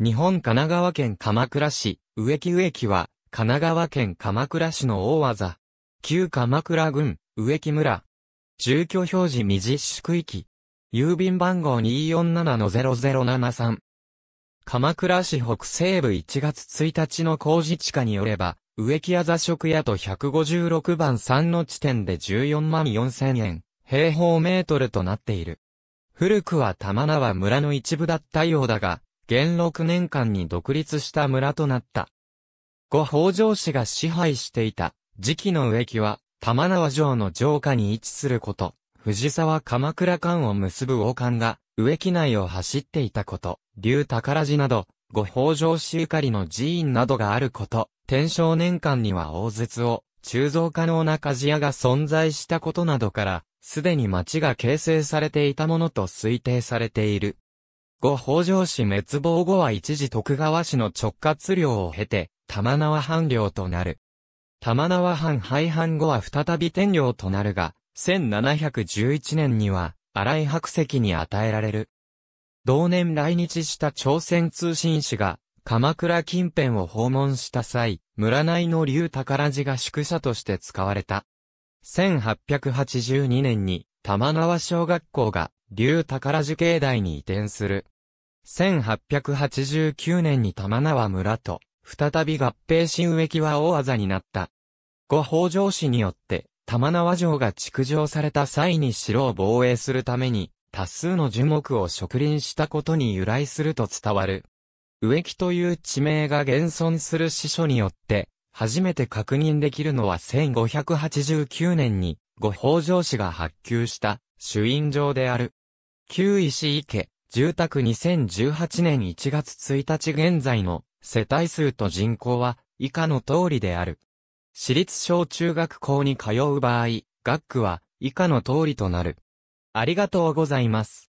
日本神奈川県鎌倉市、植木植木は、神奈川県鎌倉市の大技。旧鎌倉郡、植木村。住居表示未実施区域。郵便番号247-0073。鎌倉市北西部1月1日の工事地下によれば、植木屋座食屋と156番3の地点で14万4000円、平方メートルとなっている。古くは玉名は村の一部だったようだが、元禄年間に独立した村となった。五北条氏が支配していた、時期の植木は、玉縄城の城下に位置すること、藤沢鎌倉間を結ぶ王冠が、植木内を走っていたこと、竜宝寺など、五北条氏ゆかりの寺院などがあること、天正年間には大絶を、鋳造可能な鍛冶屋が存在したことなどから、すでに町が形成されていたものと推定されている。後北条氏滅亡後は一時徳川氏の直轄領を経て、玉縄藩領となる。玉縄藩廃藩後は再び天領となるが、1711年には、新井白石に与えられる。同年来日した朝鮮通信使が、鎌倉近辺を訪問した際、村内の竜宝寺が宿舎として使われた。1882年に、玉縄小学校が、竜宝寺境内に移転する。1889年に玉縄村と、再び合併新植木は大技になった。ご北条氏によって、玉縄城が築城された際に城を防衛するために、多数の樹木を植林したことに由来すると伝わる。植木という地名が現存する司書によって、初めて確認できるのは1589年に、ご北条氏が発給した、朱印状である。旧石池。住宅2018年1月1日現在の世帯数と人口は以下の通りである。私立小中学校に通う場合、学区は以下の通りとなる。ありがとうございます。